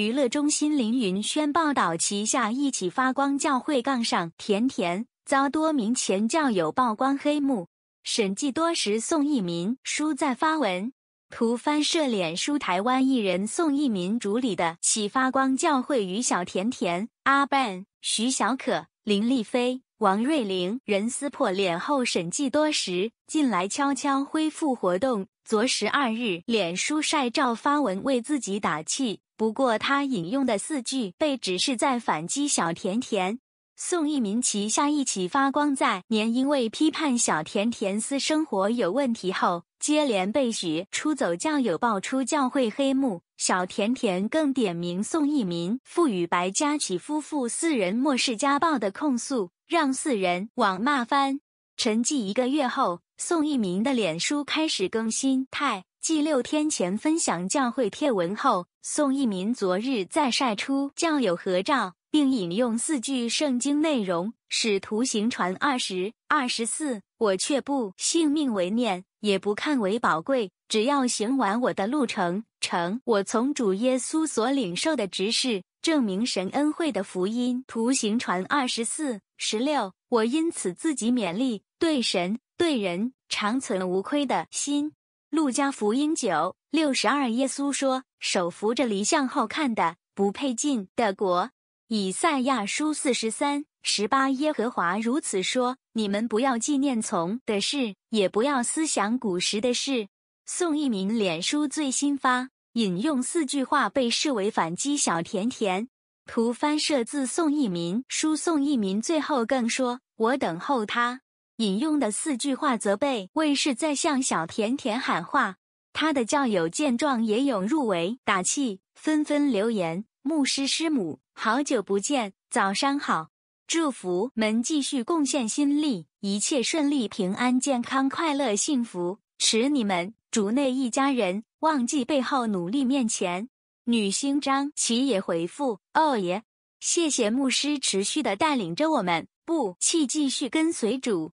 娱乐中心凌云轩报道，旗下一起发光教会杠上甜甜遭多名前教友曝光黑幕，审计多时。宋一民书在发文，图翻社脸书台湾艺人宋一民主理的起发光教会与小甜甜阿 Ben、徐小可、林丽菲、王瑞玲人撕破脸后审计多时，近来悄悄恢复活动。昨十二日脸书晒照发文为自己打气。不过，他引用的四句被指是在反击小甜甜。宋一民旗下一起发光在年，因为批判小甜甜私生活有问题后，接连被许出走教友爆出教会黑幕，小甜甜更点名宋一民、赋予白、加琪夫妇四人漠视家暴的控诉，让四人网骂翻。沉寂一个月后，宋一民的脸书开始更新，太。继六天前分享教会帖文后，宋一民昨日再晒出教友合照，并引用四句圣经内容：“使徒行传二十二十四，我却不性命为念，也不看为宝贵，只要行完我的路程，成我从主耶稣所领受的执事，证明神恩惠的福音。”“徒行传二十四十六，我因此自己勉励，对神对人长存无愧的心。”路加福音九六十二，耶稣说：“手扶着离向后看的，不配进的国。”以赛亚书四十三十八，耶和华如此说：“你们不要纪念从的事，也不要思想古时的事。”宋一民脸书最新发引用四句话，被视为反击小甜甜。图翻摄自宋一民书。宋一民最后更说：“我等候他。”引用的四句话则被卫士在向小甜甜喊话，他的教友见状也涌入围打气，纷纷留言：牧师师母，好久不见，早上好，祝福们继续贡献心力，一切顺利，平安健康快乐幸福，持你们竹内一家人忘记背后努力面前。女星张琪也回复哦耶，谢谢牧师持续的带领着我们，不弃继续跟随主。